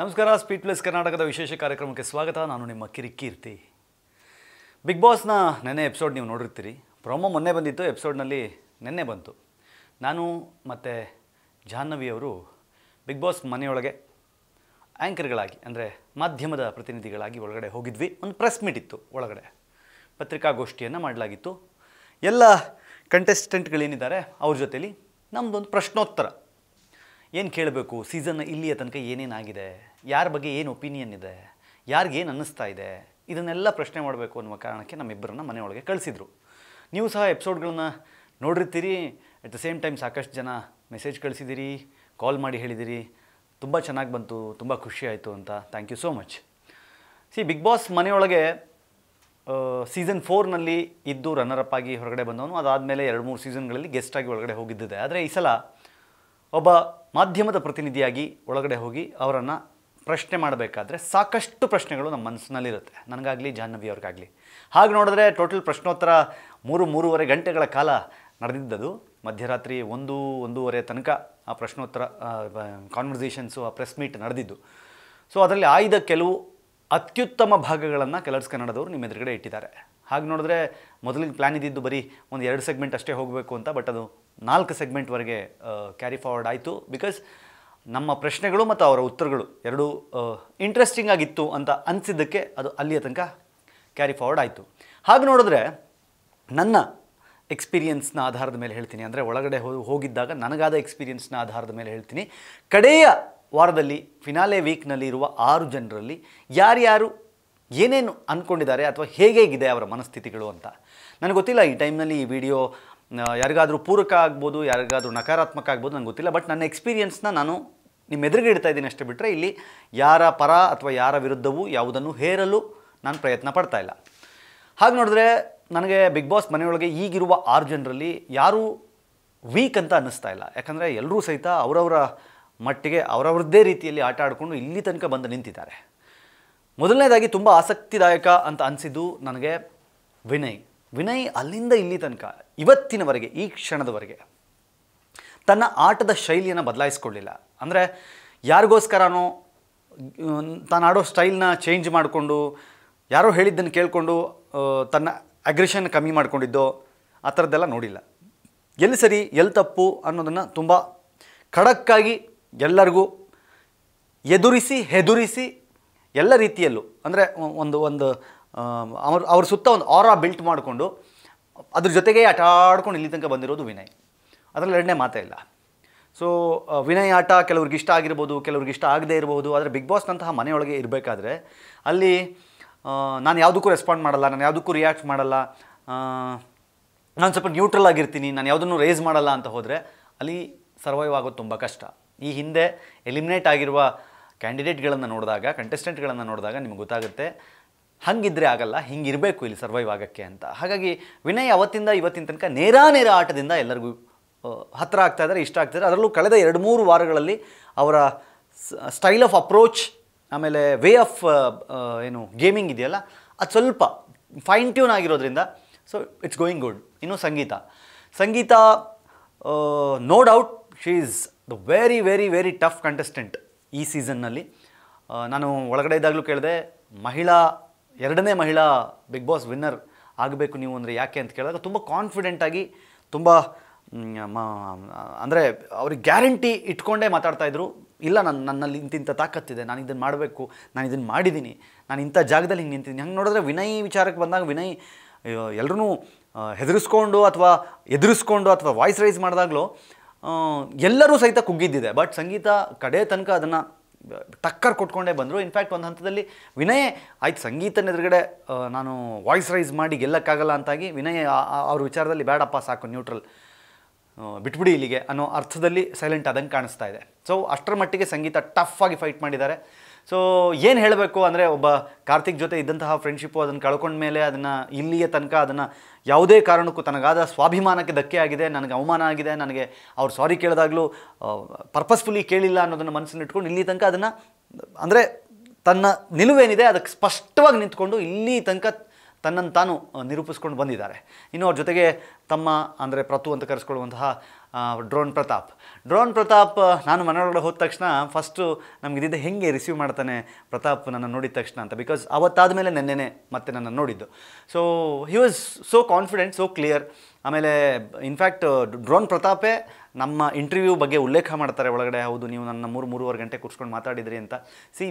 ನಮಸ್ಕಾರ speed plus ಕರ್ನಾಟಕದ ವಿಶೇಷ ಕಾರ್ಯಕ್ರಮಕ್ಕೆ ಸ್ವಾಗತ ನಾನು ನಿಮ್ಮ ಕಿರಿಕೀರ್ತಿ ಬಿಗ್ ಬಾಸ್ನ ನೆನ್ನೆ ಎಪಿಸೋಡ್ ನೀವು ನೋಡಿರ್ತೀರಿ ಪ್ರೊಮೋ ಮೊನ್ನೆ ಬಂದಿತ್ತು ಎಪಿಸೋಡ್ನಲ್ಲಿ ನೆನ್ನೆ ಬಂತು ನಾನು ಮತ್ತು ಜಾಹ್ನವಿಯವರು ಬಿಗ್ ಬಾಸ್ ಮನೆಯೊಳಗೆ ಆ್ಯಂಕರ್ಗಳಾಗಿ ಅಂದರೆ ಮಾಧ್ಯಮದ ಪ್ರತಿನಿಧಿಗಳಾಗಿ ಒಳಗಡೆ ಹೋಗಿದ್ವಿ ಒಂದು ಪ್ರೆಸ್ ಮೀಟ್ ಇತ್ತು ಒಳಗಡೆ ಪತ್ರಿಕಾಗೋಷ್ಠಿಯನ್ನು ಮಾಡಲಾಗಿತ್ತು ಎಲ್ಲ ಕಂಟೆಸ್ಟೆಂಟ್ಗಳೇನಿದ್ದಾರೆ ಅವ್ರ ಜೊತೇಲಿ ನಮ್ಮದೊಂದು ಪ್ರಶ್ನೋತ್ತರ ಏನು ಕೇಳಬೇಕು ಸೀಸನ್ ಇಲ್ಲಿಯ ತನಕ ಏನೇನಾಗಿದೆ ಯಾರ ಬಗ್ಗೆ ಏನು ಒಪಿನಿಯನ್ ಇದೆ ಯಾರಿಗೇನು ಅನ್ನಿಸ್ತಾ ಇದೆ ಇದನ್ನೆಲ್ಲ ಪ್ರಶ್ನೆ ಮಾಡಬೇಕು ಅನ್ನುವ ಕಾರಣಕ್ಕೆ ನಮ್ಮಿಬ್ಬರನ್ನ ಮನೆಯೊಳಗೆ ಕಳಿಸಿದರು ನೀವು ಸಹ ಎಪಿಸೋಡ್ಗಳನ್ನ ನೋಡಿರ್ತೀರಿ ಅಟ್ ದ ಸೇಮ್ ಟೈಮ್ ಸಾಕಷ್ಟು ಜನ ಮೆಸೇಜ್ ಕಳಿಸಿದ್ದೀರಿ ಕಾಲ್ ಮಾಡಿ ಹೇಳಿದಿರಿ ತುಂಬ ಚೆನ್ನಾಗಿ ಬಂತು ತುಂಬ ಖುಷಿ ಆಯಿತು ಅಂತ thank you so much see Bigg Boss ಮನೆಯೊಳಗೆ ಸೀಸನ್ ಫೋರ್ನಲ್ಲಿ ಇದ್ದು ಅಪ್ ಆಗಿ ಹೊರಗಡೆ ಬಂದವನು ಅದಾದಮೇಲೆ ಎರಡು ಮೂರು ಸೀಸನ್ಗಳಲ್ಲಿ ಗೆಸ್ಟಾಗಿ ಒಳಗಡೆ ಹೋಗಿದ್ದಿದೆ ಆದರೆ ಈ ಸಲ ಒಬ್ಬ ಮಾಧ್ಯಮದ ಪ್ರತಿನಿಧಿಯಾಗಿ ಒಳಗಡೆ ಹೋಗಿ ಅವರನ್ನು ಪ್ರಶ್ನೆ ಮಾಡಬೇಕಾದ್ರೆ ಸಾಕಷ್ಟು ಪ್ರಶ್ನೆಗಳು ನಮ್ಮ ಮನಸ್ಸಿನಲ್ಲಿರುತ್ತೆ ನನಗಾಗಲಿ ಜಾಹ್ನವಿ ಅವ್ರಿಗಾಗಲಿ ಹಾಗೆ ನೋಡಿದ್ರೆ ಟೋಟಲ್ ಪ್ರಶ್ನೋತ್ತರ ಮೂರು ಮೂರುವರೆ ಗಂಟೆಗಳ ಕಾಲ ನಡೆದಿದ್ದದು ಮಧ್ಯರಾತ್ರಿ ಒಂದು ಒಂದೂವರೆ ತನಕ ಆ ಪ್ರಶ್ನೋತ್ತರ ಕಾನ್ವರ್ಸೇಷನ್ಸು ಆ ಪ್ರೆಸ್ ಮೀಟ್ ನಡೆದಿದ್ದು ಸೊ ಅದರಲ್ಲಿ ಆಯ್ದ ಕೆಲವು ಅತ್ಯುತ್ತಮ ಭಾಗಗಳನ್ನು ಕಲರ್ಸ್ ಕನ್ನಡದವರು ನಿಮ್ಮ ಎದುರುಗಡೆ ಇಟ್ಟಿದ್ದಾರೆ ಹಾಗೆ ನೋಡಿದ್ರೆ ಮೊದಲಿಗೆ ಪ್ಲ್ಯಾನ್ ಇದ್ದಿದ್ದು ಬರೀ ಒಂದು ಎರಡು ಸೆಗ್ಮೆಂಟ್ ಅಷ್ಟೇ ಹೋಗಬೇಕು ಅಂತ ಬಟ್ ಅದು ನಾಲ್ಕು ಸೆಗ್ಮೆಂಟ್ವರೆಗೆ ಕ್ಯಾರಿ ಫಾರ್ವರ್ಡ್ ಆಯಿತು ಬಿಕಾಸ್ ನಮ್ಮ ಪ್ರಶ್ನೆಗಳು ಮತ್ತು ಅವರ ಉತ್ತರಗಳು ಎರಡೂ ಇಂಟ್ರೆಸ್ಟಿಂಗ್ ಆಗಿತ್ತು ಅಂತ ಅನಿಸಿದ್ದಕ್ಕೆ ಅದು ಅಲ್ಲಿಯ ತನಕ ಕ್ಯಾರಿ ಫಾರ್ವರ್ಡ್ ಆಯಿತು ಹಾಗೆ ನೋಡಿದ್ರೆ ನನ್ನ ಎಕ್ಸ್ಪೀರಿಯನ್ಸ್ನ ಆಧಾರದ ಮೇಲೆ ಹೇಳ್ತೀನಿ ಅಂದರೆ ಒಳಗಡೆ ಹೋಗಿದ್ದಾಗ ನನಗಾದ ಎಕ್ಸ್ಪೀರಿಯನ್ಸ್ನ ಆಧಾರದ ಮೇಲೆ ಹೇಳ್ತೀನಿ ಕಡೆಯ ವಾರದಲ್ಲಿ ಫಿನಾಲೆ ವೀಕ್ನಲ್ಲಿ ಇರುವ ಆರು ಜನರಲ್ಲಿ ಯಾರ್ಯಾರು ಏನೇನು ಅಂದ್ಕೊಂಡಿದ್ದಾರೆ ಅಥವಾ ಹೇಗೇಗಿದೆ ಅವರ ಮನಸ್ಥಿತಿಗಳು ಅಂತ ನನಗೆ ಗೊತ್ತಿಲ್ಲ ಈ ಟೈಮ್ನಲ್ಲಿ ಈ ವಿಡಿಯೋ ಯಾರಿಗಾದರೂ ಪೂರಕ ಆಗ್ಬೋದು ಯಾರಿಗಾದರೂ ನಕಾರಾತ್ಮಕ ಆಗ್ಬೋದು ನನಗೆ ಗೊತ್ತಿಲ್ಲ ಬಟ್ ನನ್ನ ಎಕ್ಸ್ಪೀರಿಯೆನ್ಸ್ನ ನಾನು ನಿಮ್ಮ ಎದುರಿಗೆ ಇಡ್ತಾ ಇದ್ದೀನಿ ಅಷ್ಟೇ ಬಿಟ್ಟರೆ ಇಲ್ಲಿ ಯಾರ ಪರ ಅಥವಾ ಯಾರ ವಿರುದ್ಧವೂ ಯಾವುದನ್ನು ಹೇರಲು ನಾನು ಪ್ರಯತ್ನ ಪಡ್ತಾ ಇಲ್ಲ ಹಾಗೆ ನೋಡಿದ್ರೆ ನನಗೆ ಬಿಗ್ ಬಾಸ್ ಮನೆಯೊಳಗೆ ಈಗಿರುವ ಆರು ಜನರಲ್ಲಿ ಯಾರೂ ವೀಕ್ ಅಂತ ಅನ್ನಿಸ್ತಾ ಇಲ್ಲ ಯಾಕಂದರೆ ಎಲ್ಲರೂ ಸಹಿತ ಅವರವರ ಮಟ್ಟಿಗೆ ಅವರವ್ರದ್ದೇ ರೀತಿಯಲ್ಲಿ ಆಟ ಆಡಿಕೊಂಡು ಇಲ್ಲಿ ತನಕ ಬಂದು ನಿಂತಿದ್ದಾರೆ ಮೊದಲನೇದಾಗಿ ತುಂಬ ಆಸಕ್ತಿದಾಯಕ ಅಂತ ಅನಿಸಿದ್ದು ನನಗೆ ವಿನಯ್ ವಿನಯ್ ಅಲ್ಲಿಂದ ಇಲ್ಲಿ ತನಕ ಇವತ್ತಿನವರೆಗೆ ಈ ಕ್ಷಣದವರೆಗೆ ತನ್ನ ಆಟದ ಶೈಲಿಯನ್ನು ಬದಲಾಯಿಸ್ಕೊಳ್ಳಿಲ್ಲ ಅಂದರೆ ಯಾರಿಗೋಸ್ಕರನೋ ತಾನು ಆಡೋ ಸ್ಟೈಲ್ನ ಚೇಂಜ್ ಮಾಡಿಕೊಂಡು ಯಾರೋ ಹೇಳಿದ್ದನ್ನು ಕೇಳಿಕೊಂಡು ತನ್ನ ಅಗ್ರೆಷನ್ ಕಮ್ಮಿ ಮಾಡಿಕೊಂಡಿದ್ದೋ ಆ ಥರದ್ದೆಲ್ಲ ನೋಡಿಲ್ಲ ಎಲ್ಲಿ ಸರಿ ಎಲ್ಲಿ ತಪ್ಪು ಅನ್ನೋದನ್ನು ತುಂಬ ಖಡಕ್ಕಾಗಿ ಎಲ್ಲರಿಗೂ ಎದುರಿಸಿ ಹೆದುರಿಸಿ ಎಲ್ಲ ರೀತಿಯಲ್ಲೂ ಅಂದರೆ ಒಂದು ಒಂದು ಅವ್ರ ಅವ್ರ ಸುತ್ತ ಒಂದು ಆರಾ ಬಿಲ್ಟ್ ಮಾಡಿಕೊಂಡು ಅದ್ರ ಜೊತೆಗೆ ಆಟ ಆಡ್ಕೊಂಡು ಇಲ್ಲಿ ತನಕ ಬಂದಿರೋದು ವಿನಯ್ ಅದರಲ್ಲಿ ಎರಡನೇ ಮಾತೇ ಇಲ್ಲ ಸೊ ವಿನಯ್ ಆಟ ಕೆಲವ್ರಿಗೆ ಇಷ್ಟ ಆಗಿರ್ಬೋದು ಕೆಲವ್ರಿಗೆ ಇಷ್ಟ ಆಗದೇ ಇರ್ಬೋದು ಆದರೆ ಬಿಗ್ ಬಾಸ್ನಂತಹ ಮನೆಯೊಳಗೆ ಇರಬೇಕಾದ್ರೆ ಅಲ್ಲಿ ನಾನು ಯಾವುದಕ್ಕೂ ರೆಸ್ಪಾಂಡ್ ಮಾಡಲ್ಲ ನಾನು ಯಾವುದಕ್ಕೂ ರಿಯಾಕ್ಟ್ ಮಾಡಲ್ಲ ನಾನು ಸ್ವಲ್ಪ ನ್ಯೂಟ್ರಲ್ ಆಗಿರ್ತೀನಿ ನಾನು ಯಾವುದನ್ನು ರೇಸ್ ಮಾಡಲ್ಲ ಅಂತ ಹೋದರೆ ಅಲ್ಲಿ ಸರ್ವೈವ್ ಆಗೋದು ತುಂಬ ಕಷ್ಟ ಈ ಹಿಂದೆ ಎಲಿಮಿನೇಟ್ ಆಗಿರುವ ಕ್ಯಾಂಡಿಡೇಟ್ಗಳನ್ನು ನೋಡಿದಾಗ ಕಂಟೆಸ್ಟೆಂಟ್ಗಳನ್ನು ನೋಡಿದಾಗ ನಿಮ್ಗೆ ಗೊತ್ತಾಗುತ್ತೆ ಹಂಗಿದ್ರೆ ಆಗಲ್ಲ ಹಿಂಗಿರಬೇಕು ಇಲ್ಲಿ ಸರ್ವೈವ್ ಆಗೋಕ್ಕೆ ಅಂತ ಹಾಗಾಗಿ ವಿನಯ್ ಅವತ್ತಿಂದ ಇವತ್ತಿನ ತನಕ ನೇರ ನೇರ ಆಟದಿಂದ ಎಲ್ಲರಿಗೂ ಹತ್ತಿರ ಆಗ್ತಾ ಇದ್ದಾರೆ ಇಷ್ಟ ಇದ್ದಾರೆ ಅದರಲ್ಲೂ ಕಳೆದ ಎರಡು ಮೂರು ವಾರಗಳಲ್ಲಿ ಅವರ ಸ್ಟೈಲ್ ಆಫ್ ಅಪ್ರೋಚ್ ಆಮೇಲೆ ವೇ ಆಫ್ ಏನು ಗೇಮಿಂಗ್ ಇದೆಯಲ್ಲ ಅದು ಸ್ವಲ್ಪ ಫೈನ್ ಟ್ಯೂನ್ ಆಗಿರೋದ್ರಿಂದ ಸೊ ಇಟ್ಸ್ ಗೋಯಿಂಗ್ ಗುಡ್ ಇನ್ನು Sangeetha Sangeetha no doubt she is the very very very tough contestant ಈ ಸೀಸನ್ನಲ್ಲಿ ನಾನು ಒಳಗಡೆ ಇದ್ದಾಗಲೂ ಕೇಳಿದೆ ಮಹಿಳಾ ಎರಡನೇ ಮಹಿಳಾ ಬಿಗ್ ಬಾಸ್ ವಿನ್ನರ್ ಆಗಬೇಕು ನೀವು ಅಂದರೆ ಯಾಕೆ ಅಂತ ಕೇಳಿದಾಗ ತುಂಬ ಕಾನ್ಫಿಡೆಂಟಾಗಿ ತುಂಬ ಅಂದರೆ ಅವ್ರಿಗೆ ಗ್ಯಾರಂಟಿ ಇಟ್ಕೊಂಡೇ ಮಾತಾಡ್ತಾ ಇದ್ರು ಇಲ್ಲ ನಾನು ನನ್ನಲ್ಲಿ ಇಂತಿಂಥ ತಾಕತ್ತಿದೆ ನಾನು ಇದನ್ನು ಮಾಡಬೇಕು ನಾನು ಇದನ್ನು ಮಾಡಿದ್ದೀನಿ ನಾನು ಇಂಥ ಜಾಗದಲ್ಲಿ ಹಿಂಗೆ ನಿಂತಿದ್ದೀನಿ ಹಂಗೆ ನೋಡಿದ್ರೆ ವಿನಯ್ ವಿಚಾರಕ್ಕೆ ಬಂದಾಗ ವಿನಯ್ ಎಲ್ಲರೂ ಹೆದರಿಸ್ಕೊಂಡು ಅಥವಾ ಎದುರಿಸ್ಕೊಂಡು ಅಥವಾ ವಾಯ್ಸ್ ರೈಸ್ ಮಾಡಿದಾಗಲೂ ಎಲ್ಲರೂ ಸಹಿತ ಕುಗ್ಗಿದ್ದಿದೆ ಬಟ್ ಸಂಗೀತ ಕಡೆ ತನಕ ಅದನ್ನು ಟಕ್ಕರ್ ಕೊಟ್ಕೊಂಡೇ ಬಂದರು ಇನ್ಫ್ಯಾಕ್ಟ್ ಒಂದು ಹಂತದಲ್ಲಿ ವಿನಯ್ ಆಯ್ತು ಸಂಗೀತನ ಎದುರುಗಡೆ ನಾನು ವಾಯ್ಸ್ ರೈಸ್ ಮಾಡಿ ಗೆಲ್ಲಕ್ಕಾಗಲ್ಲ ಅಂತಾಗಿ ವಿನಯ್ ಅವ್ರ ವಿಚಾರದಲ್ಲಿ ಬೇಡಪ್ಪ ಸಾಕು ನ್ಯೂಟ್ರಲ್ ಬಿಟ್ಬಿಡಿ ಇಲ್ಲಿಗೆ ಅನ್ನೋ ಅರ್ಥದಲ್ಲಿ ಸೈಲೆಂಟ್ ಆದಂಗೆ ಕಾಣಿಸ್ತಾ ಇದೆ ಸೊ ಅಷ್ಟರ ಮಟ್ಟಿಗೆ ಸಂಗೀತ ಟಫ್ ಆಗಿ ಫೈಟ್ ಮಾಡಿದ್ದಾರೆ ಸೊ ಏನು ಹೇಳಬೇಕು ಅಂದರೆ ಒಬ್ಬ ಕಾರ್ತಿಕ್ ಜೊತೆ ಇದ್ದಂತಹ ಫ್ರೆಂಡ್ಶಿಪ್ಪು ಅದನ್ನು ಕಳ್ಕೊಂಡ ಮೇಲೆ ಅದನ್ನು ಇಲ್ಲಿಯ ತನಕ ಅದನ್ನು ಯಾವುದೇ ಕಾರಣಕ್ಕೂ ತನಗಾದ ಸ್ವಾಭಿಮಾನಕ್ಕೆ ಧಕ್ಕೆ ಆಗಿದೆ ನನಗೆ ಅವಮಾನ ಆಗಿದೆ ನನಗೆ ಅವ್ರು ಸಾರಿ ಕೇಳಿದಾಗಲೂ ಪರ್ಪಸ್ಫುಲಿ ಕೇಳಿಲ್ಲ ಅನ್ನೋದನ್ನು ಮನಸ್ಸನ್ನು ಇಟ್ಕೊಂಡು ಇಲ್ಲಿ ತನಕ ಅದನ್ನು ಅಂದರೆ ತನ್ನ ನಿಲುವೇನಿದೆ ಅದಕ್ಕೆ ಸ್ಪಷ್ಟವಾಗಿ ನಿಂತ್ಕೊಂಡು ಇಲ್ಲಿ ತನಕ ತನ್ನನ್ನು ತಾನು ನಿರೂಪಿಸ್ಕೊಂಡು ಬಂದಿದ್ದಾರೆ ಇನ್ನು ಅವ್ರ ಜೊತೆಗೆ ತಮ್ಮ ಅಂದರೆ ಪ್ರತು ಅಂತ ಕರೆಸ್ಕೊಳ್ಳುವಂತಹ ಡ್ರೋನ್ ಪ್ರತಾಪ್ ಡ್ರೋನ್ ಪ್ರತಾಪ್ ನಾನು ಮನೆಯೊಳಗಡೆ ಹೋದ ತಕ್ಷಣ ಫಸ್ಟು ನಮ್ಗೆ ಇದ್ದಿದ್ದ ಹೆಂಗೆ ರಿಸೀವ್ ಮಾಡ್ತಾನೆ ಪ್ರತಾಪ್ ನನ್ನ ನೋಡಿದ ತಕ್ಷಣ ಅಂತ ಬಿಕಾಸ್ ಅವತ್ತಾದ ಮೇಲೆ ನೆನ್ನೆನೆ ಮತ್ತೆ ನನ್ನನ್ನು ನೋಡಿದ್ದು so he was so confident so clear ಆಮೇಲೆ ಇನ್ಫ್ಯಾಕ್ಟ್ ಡ್ರೋನ್ ಪ್ರತಾಪೇ ನಮ್ಮ ಇಂಟರ್ವ್ಯೂ ಬಗ್ಗೆ ಉಲ್ಲೇಖ ಮಾಡ್ತಾರೆ ಒಳಗಡೆ ಹೌದು ನೀವು ನನ್ನ ಮೂರು ಮೂರುವರೆ ಗಂಟೆ ಕೂರ್ಸ್ಕೊಂಡು ಮಾತಾಡಿದ್ರಿ ಅಂತ see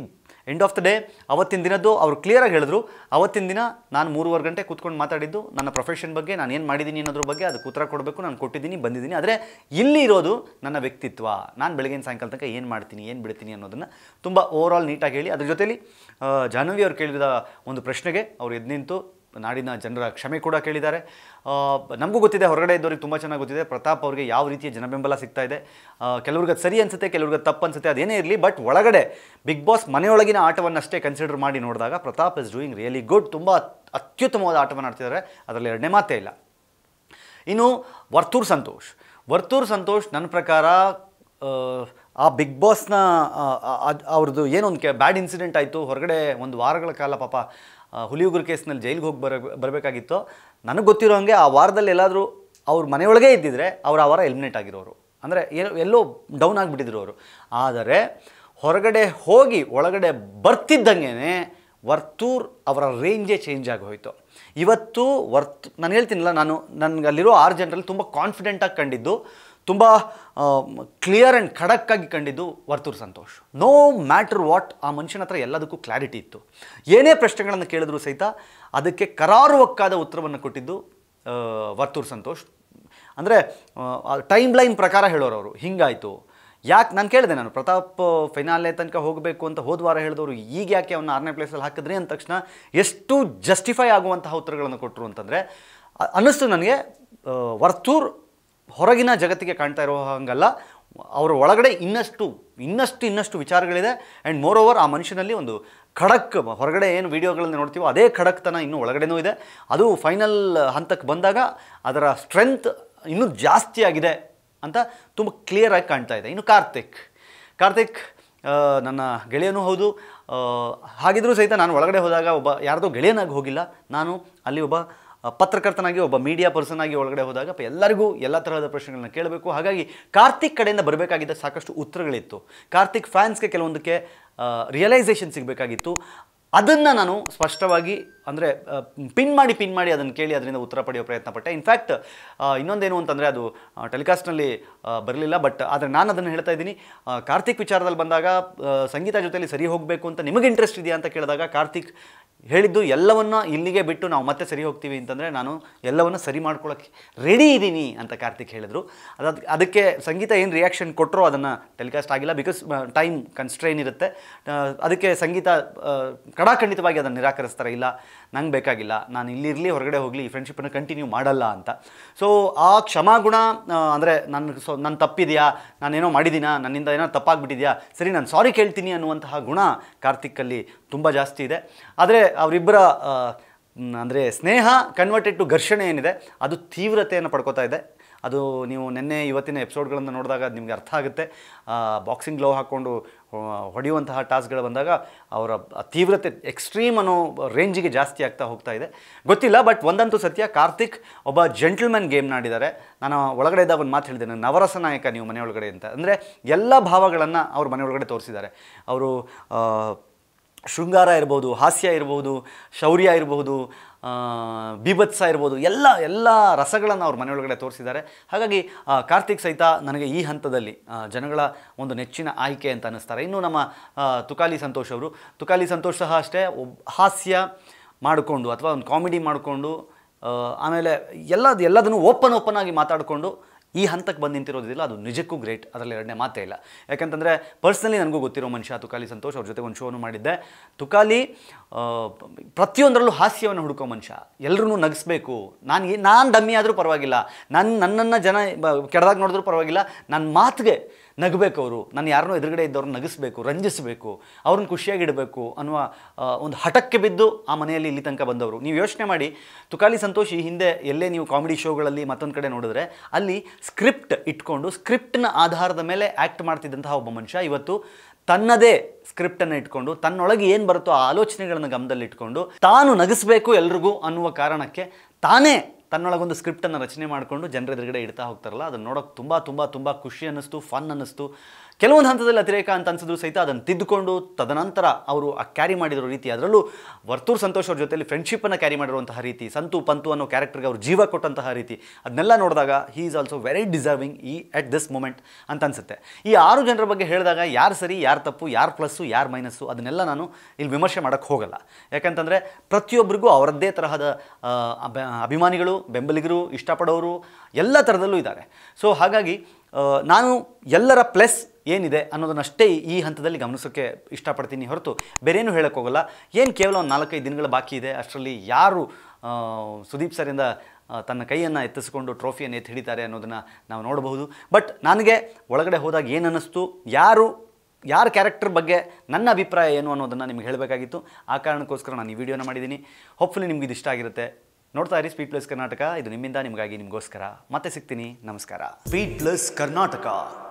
end of the day ಅವತ್ತಿನ ದಿನದ್ದು ಅವರು ಕ್ಲಿಯರಾಗಿ ಹೇಳಿದ್ರು ಅವತ್ತಿನ ದಿನ ನಾನು ಮೂರುವರೆ ಗಂಟೆ ಕೂತ್ಕೊಂಡು ಮಾತಾಡಿದ್ದು ನನ್ನ ಪ್ರೊಫೆಷನ್ ಬಗ್ಗೆ ನಾನು ಏನು ಮಾಡಿದ್ದೀನಿ ಅನ್ನೋದ್ರ ಬಗ್ಗೆ ಅದಕ್ಕೆ ಉತ್ತರ ಕೊಡಬೇಕು ನಾನು ಕೊಟ್ಟಿದ್ದೀನಿ ಬಂದಿದ್ದೀನಿ ಆದರೆ ಇಲ್ಲಿ ಇರೋದು ನನ್ನ ವ್ಯಕ್ತಿತ್ವ ನಾನು ಬೆಳಗಿನ ಸಾಯಂಕಾಲ ತನಕ ಏನು ಮಾಡ್ತೀನಿ ಏನು ಬಿಡ್ತೀನಿ ಅನ್ನೋದನ್ನು ತುಂಬ ಓವರ್ ಆಲ್ ನೀಟಾಗಿ ಹೇಳಿ ಅದ್ರ ಜೊತೆಯಲ್ಲಿ ಜಾಹ್ನವಿ ಅವರು ಕೇಳಿದ ಒಂದು ಪ್ರಶ್ನೆಗೆ ಅವರು ಎದ್ದು ನಿಂತು ನಾಡಿನ ಜನರ ಕ್ಷಮೆ ಕೂಡ ಕೇಳಿದ್ದಾರೆ ನಮಗೂ ಗೊತ್ತಿದೆ ಹೊರಗಡೆ ಇದ್ದವ್ರಿಗೆ ತುಂಬ ಚೆನ್ನಾಗಿ ಗೊತ್ತಿದೆ ಪ್ರತಾಪ್ ಅವರಿಗೆ ಯಾವ ರೀತಿಯ ಜನಬೆಂಬಲ ಸಿಗ್ತಾ ಇದೆ ಕೆಲವ್ರಿಗೆ ಅದು ಸರಿ ಅನಿಸುತ್ತೆ ಕೆಲವ್ರಿಗೆ ತಪ್ಪು ಅನಿಸುತ್ತೆ ಅದೇನೇ ಇರಲಿ ಬಟ್ ಒಳಗಡೆ ಬಿಗ್ ಬಾಸ್ ಮನೆಯೊಳಗಿನ ಆಟವನ್ನು ಅಷ್ಟೇ ಕನ್ಸಿಡರ್ ಮಾಡಿ ನೋಡಿದಾಗ Pratap is doing really good ತುಂಬ ಅತ್ಯುತ್ತಮವಾದ ಆಟವನ್ನು ಆಡ್ತಿದ್ದಾರೆ ಅದರಲ್ಲಿ ಎರಡನೇ ಮಾತೇ ಇಲ್ಲ ಇನ್ನು ವರ್ತೂರ್ ಸಂತೋಷ್ ವರ್ತೂರ್ ಸಂತೋಷ್ ನನ್ನ ಪ್ರಕಾರ ಆ ಬಿಗ್ ಬಾಸ್ನ ಅವ್ರದ್ದು ಏನೊಂದು ಕೆ ಬ್ಯಾಡ್ ಇನ್ಸಿಡೆಂಟ್ ಆಯಿತು ಹೊರಗಡೆ ಒಂದು ವಾರಗಳ ಕಾಲ ಪಾಪ ಹುಲಿಯುಗುರು ಕೇಸ್ನಲ್ಲಿ ಜೈಲಿಗೆ ಹೋಗಿ ಬರ ಬರಬೇಕಾಗಿತ್ತು ನನಗೆ ಗೊತ್ತಿರೋ ಹಾಗೆ ಆ ವಾರದಲ್ಲಿ ಎಲ್ಲಾದರೂ ಅವ್ರ ಮನೆಯೊಳಗೆ ಇದ್ದಿದ್ರೆ ಅವ್ರು ಆ ವಾರ ಎಲಿಮಿನೇಟ್ ಆಗಿರೋರು ಅಂದರೆ ಎಲ್ಲೋ ಡೌನ್ ಆಗಿಬಿಟ್ಟಿದ್ರು ಅವರು ಆದರೆ ಹೊರಗಡೆ ಹೋಗಿ ಒಳಗಡೆ ಬರ್ತಿದ್ದಂಗೆ ವರ್ತೂರ್ ಅವರ ರೇಂಜೇ ಚೇಂಜ್ ಆಗಿ ಇವತ್ತು ವರ್ತ್ ನಾನು ಹೇಳ್ತೀನಲ್ಲ ನಾನು ನನಗಲ್ಲಿರೋ ಆರು ಜನರಲ್ಲಿ ತುಂಬ ಕಾನ್ಫಿಡೆಂಟಾಗಿ ಕಂಡಿದ್ದು ತುಂಬ ಕ್ಲಿಯರ್ ಆ್ಯಂಡ್ ಖಡಕ್ಕಾಗಿ ಕಂಡಿದ್ದು Varthur Santhosh no matter what ಆ ಮನುಷ್ಯನ ಹತ್ರ ಎಲ್ಲದಕ್ಕೂ ಕ್ಲಾರಿಟಿ ಇತ್ತು ಏನೇ ಪ್ರಶ್ನೆಗಳನ್ನು ಕೇಳಿದ್ರು ಸಹಿತ ಅದಕ್ಕೆ ಕರಾರುವಕ್ಕಾದ ಉತ್ತರವನ್ನು ಕೊಟ್ಟಿದ್ದು ವರ್ತೂರ್ ಸಂತೋಷ್ ಅಂದರೆ ಟೈಮ್ ಲೈನ್ ಪ್ರಕಾರ ಹೇಳೋರು ಅವರು ಹಿಂಗಾಯಿತು ಯಾಕೆ ನಾನು ಕೇಳಿದೆ ನಾನು ಪ್ರತಾಪ್ ಫೈನಾಲೆ ತನಕ ಹೋಗಬೇಕು ಅಂತ ಹೋದ ವಾರ ಹೇಳಿದವರು ಈಗ ಯಾಕೆ ಅವನ್ನ ಆರನೇ ಪ್ಲೇಸಲ್ಲಿ ಹಾಕಿದ್ರಿ ಅಂದ ತಕ್ಷಣ ಎಷ್ಟು ಜಸ್ಟಿಫೈ ಆಗುವಂತಹ ಉತ್ತರಗಳನ್ನು ಕೊಟ್ಟರು ಅಂತಂದರೆ ಅನ್ನಿಸ್ತು ನನಗೆ ವರ್ತೂರ್ ಹೊರಗಿನ ಜಗತ್ತಿಗೆ ಕಾಣ್ತಾ ಇರೋ ಹಾಗಲ್ಲ ಅವರ ಒಳಗಡೆ ಇನ್ನಷ್ಟು ಇನ್ನಷ್ಟು ಇನ್ನಷ್ಟು ವಿಚಾರಗಳಿದೆ ಆ್ಯಂಡ್ ಮೋರ್ ಓವರ್ ಆ ಮನುಷ್ಯನಲ್ಲಿ ಒಂದು ಖಡಕ್ ಹೊರಗಡೆ ಏನು ವೀಡಿಯೋಗಳನ್ನು ನೋಡ್ತೀವೋ ಅದೇ ಖಡಕ್ತನ ಇನ್ನೂ ಒಳಗಡೆನೂ ಇದೆ ಅದು ಫೈನಲ್ ಹಂತಕ್ಕೆ ಬಂದಾಗ ಅದರ ಸ್ಟ್ರೆಂತ್ ಇನ್ನೂ ಜಾಸ್ತಿಯಾಗಿದೆ ಅಂತ ತುಂಬ ಕ್ಲಿಯರಾಗಿ ಕಾಣ್ತಾ ಇದೆ ಇನ್ನು ಕಾರ್ತಿಕ್ ಕಾರ್ತಿಕ್ ನನ್ನ ಗೆಳೆಯನೂ ಹೌದು ಹಾಗಿದ್ರೂ ಸಹಿತ ನಾನು ಒಳಗಡೆ ಹೋದಾಗ ಒಬ್ಬ ಯಾರದೋ ಗೆಳೆಯನಾಗಿ ಹೋಗಿಲ್ಲ ನಾನು ಅಲ್ಲಿ ಒಬ್ಬ ಪತ್ರಕರ್ತನಾಗಿ ಒಬ್ಬ ಮೀಡಿಯಾ ಪರ್ಸನ್ ಆಗಿ ಒಳಗಡೆ ಹೋದಾಗ ಎಲ್ಲರಿಗೂ ಎಲ್ಲ ತರಹದ ಪ್ರಶ್ನೆಗಳನ್ನ ಕೇಳಬೇಕು ಹಾಗಾಗಿ ಕಾರ್ತಿಕ್ ಕಡೆಯಿಂದ ಬರಬೇಕಾಗಿದ್ದ ಸಾಕಷ್ಟು ಉತ್ತರಗಳಿತ್ತು ಕಾರ್ತಿಕ್ ಫ್ಯಾನ್ಸ್ಗೆ ಕೆಲವೊಂದಕ್ಕೆ ರಿಯಲೈಸೇಷನ್ ಸಿಗಬೇಕಾಗಿತ್ತು ಅದನ್ನು ನಾನು ಸ್ಪಷ್ಟವಾಗಿ ಅಂದರೆ ಪಿನ್ ಮಾಡಿ ಪಿನ್ ಮಾಡಿ ಅದನ್ನು ಕೇಳಿ ಅದರಿಂದ ಉತ್ತರ ಪಡೆಯೋ ಪ್ರಯತ್ನ ಪಟ್ಟೆ ಇನ್ಫ್ಯಾಕ್ಟ್ ಇನ್ನೊಂದೇನು ಅಂತಂದರೆ ಅದು ಟೆಲಿಕಾಸ್ಟ್ನಲ್ಲಿ ಬರಲಿಲ್ಲ ಬಟ್ ಆದರೆ ನಾನು ಅದನ್ನು ಹೇಳ್ತಾ ಇದ್ದೀನಿ ಕಾರ್ತಿಕ್ ವಿಚಾರದಲ್ಲಿ ಬಂದಾಗ ಸಂಗೀತ ಜೊತೆಯಲ್ಲಿ ಸರಿ ಹೋಗಬೇಕು ಅಂತ ನಿಮಗೆ ಇಂಟ್ರೆಸ್ಟ್ ಇದೆಯಾ ಅಂತ ಕೇಳಿದಾಗ ಕಾರ್ತಿಕ್ ಹೇಳಿದ್ದು ಎಲ್ಲವನ್ನು ಇಲ್ಲಿಗೆ ಬಿಟ್ಟು ನಾವು ಮತ್ತೆ ಸರಿ ಹೋಗ್ತೀವಿ ಅಂತಂದರೆ ನಾನು ಎಲ್ಲವನ್ನು ಸರಿ ಮಾಡ್ಕೊಳ್ಳೋಕ್ಕೆ ರೆಡಿ ಇದ್ದೀನಿ ಅಂತ ಕಾರ್ತಿಕ್ ಹೇಳಿದರು ಅದಕ್ಕೆ ಅದಕ್ಕೆ ಸಂಗೀತ ಏನು ರಿಯಾಕ್ಷನ್ ಕೊಟ್ಟರೋ ಅದನ್ನು ಟೆಲಿಕಾಸ್ಟ್ ಆಗಿಲ್ಲ ಬಿಕಾಸ್ ಟೈಮ್ ಕನ್ಸ್ಟ್ರೈನ್ ಇರುತ್ತೆ ಅದಕ್ಕೆ ಸಂಗೀತ ಕಡಾಖಂಡಿತವಾಗಿ ಅದನ್ನು ನಿರಾಕರಿಸ್ತಾರೆ ಇಲ್ಲ ನಂಗೆ ಬೇಕಾಗಿಲ್ಲ ನಾನು ಇಲ್ಲಿರಲಿ ಹೊರಗಡೆ ಹೋಗಲಿ ಈ ಫ್ರೆಂಡ್ಶಿಪ್ಪನ್ನು ಕಂಟಿನ್ಯೂ ಮಾಡಲ್ಲ ಅಂತ ಸೊ ಆ ಕ್ಷಮಾಗುಣ ಅಂದರೆ ನನ್ನ ಸೊ ನನ್ನ ತಪ್ಪಿದೆಯಾ ನಾನೇನೋ ಮಾಡಿದ್ದೀನಾ ನನ್ನಿಂದ ಏನೋ ತಪ್ಪಾಗಿಬಿಟ್ಟಿದೆಯಾ ಸರಿ ನಾನು ಸಾರಿ ಕೇಳ್ತೀನಿ ಅನ್ನುವಂತಹ ಗುಣ ಕಾರ್ತಿಕ್ಕಲ್ಲಿ ತುಂಬ ಜಾಸ್ತಿ ಇದೆ ಆದರೆ ಅವರಿಬ್ಬರ ಅಂದರೆ ಸ್ನೇಹ ಕನ್ವರ್ಟೆಡ್ ಟು ಘರ್ಷಣೆ ಏನಿದೆ ಅದು ತೀವ್ರತೆಯನ್ನು ಪಡ್ಕೋತಾ ಇದೆ ಅದು ನೀವು ನಿನ್ನೆ ಇವತ್ತಿನ ಎಪಿಸೋಡ್ಗಳನ್ನು ನೋಡಿದಾಗ ನಿಮಗೆ ಅರ್ಥ ಆಗುತ್ತೆ ಬಾಕ್ಸಿಂಗ್ ಲೋ ಹಾಕ್ಕೊಂಡು ಹೊಡೆಯುವಂತಹ ಟಾಸ್ಕ್ಗಳು ಬಂದಾಗ ಅವರ ತೀವ್ರತೆ ಎಕ್ಸ್ಟ್ರೀಮ್ ಅನ್ನೋ ರೇಂಜಿಗೆ ಜಾಸ್ತಿ ಆಗ್ತಾ ಹೋಗ್ತಾ ಇದೆ ಗೊತ್ತಿಲ್ಲ ಬಟ್ ಒಂದಂತೂ ಸತ್ಯ ಕಾರ್ತಿಕ್ ಒಬ್ಬ ಜೆಂಟಲ್ಮನ್ ಗೇಮ್ ನಾಡಿದ್ದಾರೆ ನಾನು ಒಳಗಡೆ ಇದ್ದಾಗ ಒಂದು ಮಾತು ಹೇಳಿದ್ದೇನೆ ನವರಸ ನಾಯಕ ನೀವು ಮನೆಯೊಳಗಡೆ ಅಂತ ಅಂದರೆ ಎಲ್ಲ ಭಾವಗಳನ್ನು ಅವ್ರ ಮನೆಯೊಳಗಡೆ ತೋರಿಸಿದ್ದಾರೆ ಅವರು ಶೃಂಗಾರ ಇರ್ಬೋದು ಹಾಸ್ಯ ಇರ್ಬೋದು ಶೌರ್ಯ ಇರಬಹುದು ಬೀಭತ್ಸ ಇರ್ಬೋದು ಎಲ್ಲ ಎಲ್ಲ ರಸಗಳನ್ನು ಅವ್ರ ಮನೆಯೊಳಗಡೆ ತೋರಿಸಿದ್ದಾರೆ ಹಾಗಾಗಿ ಕಾರ್ತಿಕ್ ಸಹಿತ ನನಗೆ ಈ ಹಂತದಲ್ಲಿ ಜನಗಳ ಒಂದು ನೆಚ್ಚಿನ ಆಯ್ಕೆ ಅಂತ ಅನ್ನಿಸ್ತಾರೆ ಇನ್ನು ನಮ್ಮ ತುಕಾಲಿ ಸಂತೋಷ್ ಅವರು ತುಕಾಲಿ ಸಂತೋಷ್ ಸಹ ಅಷ್ಟೇ ಹಾಸ್ಯ ಮಾಡಿಕೊಂಡು ಅಥವಾ ಒಂದು ಕಾಮಿಡಿ ಮಾಡಿಕೊಂಡು ಆಮೇಲೆ ಎಲ್ಲದು ಎಲ್ಲದನ್ನು ಓಪನ್ ಓಪನ್ ಆಗಿ ಮಾತಾಡಿಕೊಂಡು ಈ ಹಂತಕ್ಕೆ ಬಂದು ನಿಂತಿರೋದಿಲ್ಲ ಅದು ನಿಜಕ್ಕೂ ಗ್ರೇಟ್ ಅದರಲ್ಲಿ ಎರಡನೇ ಮಾತೇ ಇಲ್ಲ ಯಾಕಂತಂದರೆ ಪರ್ಸ್ನಲಿ ನನಗೂ ಗೊತ್ತಿರೋ ಮನುಷ್ಯ ತುಕಾಲಿ ಸಂತೋಷ್ ಅವ್ರ ಜೊತೆ ಒಂದು ಶೋನು ಮಾಡಿದ್ದೆ ತುಕಾಲಿ ಪ್ರತಿಯೊಂದರಲ್ಲೂ ಹಾಸ್ಯವನ್ನು ಹುಡುಕೋ ಮನುಷ್ಯ ಎಲ್ಲರೂ ನಗಿಸ್ಬೇಕು ನಾನು ನಾನು ಡಮ್ಮಿ ಆದರೂ ಪರವಾಗಿಲ್ಲ ನನ್ನ ನನ್ನನ್ನು ಜನ ಕೆಡದಾಗ ನೋಡಿದ್ರೂ ಪರವಾಗಿಲ್ಲ ನನ್ನ ಮಾತಿಗೆ ನಗಬೇಕು ಅವರು ನಾನು ಯಾರನ್ನೋ ಎದುರುಗಡೆ ಇದ್ದವ್ರನ್ನ ನಗಿಸ್ಬೇಕು ರಂಜಿಸಬೇಕು ಅವ್ರನ್ನ ಖುಷಿಯಾಗಿಡಬೇಕು ಅನ್ನುವ ಒಂದು ಹಠಕ್ಕೆ ಬಿದ್ದು ಆ ಮನೆಯಲ್ಲಿ ಇಲ್ಲಿ ತನಕ ಬಂದವರು ನೀವು ಯೋಚನೆ ಮಾಡಿ ತುಕಾಲಿ ಸಂತೋಷ್ ಈ ಹಿಂದೆ ಎಲ್ಲೇ ನೀವು ಕಾಮಿಡಿ ಶೋಗಳಲ್ಲಿ ಮತ್ತೊಂದು ಕಡೆ ನೋಡಿದ್ರೆ ಅಲ್ಲಿ ಸ್ಕ್ರಿಪ್ಟ್ ಇಟ್ಕೊಂಡು ಸ್ಕ್ರಿಪ್ಟ್ನ ಆಧಾರದ ಮೇಲೆ ಆ್ಯಕ್ಟ್ ಮಾಡ್ತಿದ್ದಂತಹ ಒಬ್ಬ ಮನುಷ್ಯ ಇವತ್ತು ತನ್ನದೇ ಸ್ಕ್ರಿಪ್ಟನ್ನು ಇಟ್ಕೊಂಡು ತನ್ನೊಳಗೆ ಏನು ಬರುತ್ತೋ ಆ ಆಲೋಚನೆಗಳನ್ನು ಗಮನದಲ್ಲಿಟ್ಕೊಂಡು ತಾನು ನಗಿಸಬೇಕು ಎಲ್ರಿಗೂ ಅನ್ನುವ ಕಾರಣಕ್ಕೆ ತಾನೇ ತನ್ನೊಳಗೊಂದು ಸ್ಕ್ರಿಪ್ಟನ್ನು ರಚನೆ ಮಾಡಿಕೊಂಡು ಜನರ ಎದುರುಗಡೆ ಇಡ್ತಾ ಹೋಗ್ತಾರಲ್ಲ ಅದನ್ನು ನೋಡೋಕೆ ತುಂಬ ತುಂಬ ತುಂಬ ಖುಷಿ ಅನ್ನಿಸ್ತು ಫನ್ ಅನ್ನಿಸ್ತು ಕೆಲವೊಂದು ಹಂತದಲ್ಲಿ ಅತಿರೇಕ ಅಂತ ಅನ್ಸಿದ್ರು ಸಹಿತ ಅದನ್ನು ತಿದ್ದುಕೊಂಡು ತದನಂತರ ಅವರು ಆ ಕ್ಯಾರಿ ಮಾಡಿರೋ ರೀತಿ ಅದರಲ್ಲೂ ವರ್ತೂರ್ ಸಂತೋಷ್ ಅವ್ರ ಜೊತೆಯಲ್ಲಿ ಫ್ರೆಂಡ್ಶಿಪ್ಪನ್ನು ಕ್ಯಾರಿ ಮಾಡಿರುವಂತಹ ರೀತಿ ಸಂತು ಪಂತು ಅನ್ನೋ ಕ್ಯಾರೆಕ್ಟರ್ಗೆ ಅವರು ಜೀವ ಕೊಟ್ಟಂತಹ ರೀತಿ ಅದನ್ನೆಲ್ಲ ನೋಡಿದಾಗ he is also very deserving ಈ ಅಟ್ ದಿಸ್ ಮೂಮೆಂಟ್ ಅಂತ ಅನಿಸುತ್ತೆ ಈ ಆರು ಜನರ ಬಗ್ಗೆ ಹೇಳಿದಾಗ ಯಾರು ಸರಿ ಯಾರು ತಪ್ಪು ಯಾರು ಪ್ಲಸ್ಸು ಯಾರು ಮೈನಸ್ಸು ಅದನ್ನೆಲ್ಲ ನಾನು ಇಲ್ಲಿ ವಿಮರ್ಶೆ ಮಾಡೋಕ್ಕೆ ಹೋಗಲ್ಲ ಯಾಕಂತಂದರೆ ಪ್ರತಿಯೊಬ್ಬರಿಗೂ ಅವರದ್ದೇ ತರಹದ ಅಭಿಮಾನಿಗಳು ಬೆಂಬಲಿಗರು ಇಷ್ಟಪಡೋರು ಎಲ್ಲ ಥರದಲ್ಲೂ ಇದ್ದಾರೆ ಸೊ ಹಾಗಾಗಿ ನಾನು ಎಲ್ಲರ ಪ್ಲಸ್ ಏನಿದೆ ಅನ್ನೋದನ್ನಷ್ಟೇ ಈ ಹಂತದಲ್ಲಿ ಗಮನಿಸೋಕ್ಕೆ ಇಷ್ಟಪಡ್ತೀನಿ ಹೊರತು ಬೇರೇನು ಹೇಳೋಕ್ಕೋಗಲ್ಲ ಏನು ಕೇವಲ ಒಂದು ನಾಲ್ಕೈದು ದಿನಗಳ ಬಾಕಿ ಇದೆ ಅಷ್ಟರಲ್ಲಿ ಯಾರು ಸುದೀಪ್ ಸರಿಂದ ತನ್ನ ಕೈಯನ್ನು ಎತ್ತಿಸಿಕೊಂಡು ಟ್ರೋಫಿಯನ್ನು ಎತ್ತಿ ಹಿಡಿತಾರೆ ಅನ್ನೋದನ್ನು ನಾವು ನೋಡಬಹುದು ಬಟ್ ನನಗೆ ಒಳಗಡೆ ಹೋದಾಗ ಏನು ಅನ್ನಿಸ್ತು ಯಾರು ಯಾರ ಕ್ಯಾರೆಕ್ಟರ್ ಬಗ್ಗೆ ನನ್ನ ಅಭಿಪ್ರಾಯ ಏನು ಅನ್ನೋದನ್ನು ನಿಮಗೆ ಹೇಳಬೇಕಾಗಿತ್ತು ಆ ಕಾರಣಕ್ಕೋಸ್ಕರ ನಾನು ಈ ವಿಡಿಯೋನ ಮಾಡಿದ್ದೀನಿ ಹೋಪ್ಫುಲಿ ನಿಮ್ಗೆ ಇದು ಇಷ್ಟ ಆಗಿರುತ್ತೆ ನೋಡ್ತಾ ಇರಿ ಸ್ಪೀಡ್ ಪ್ಲಸ್ ಕರ್ನಾಟಕ ಇದು ನಿಮ್ಮಿಂದ ನಿಮಗಾಗಿ ನಿಮಗೋಸ್ಕರ ಮತ್ತೆ ಸಿಗ್ತೀನಿ ನಮಸ್ಕಾರ ಸ್ಪೀಡ್ ಪ್ಲಸ್ ಕರ್ನಾಟಕ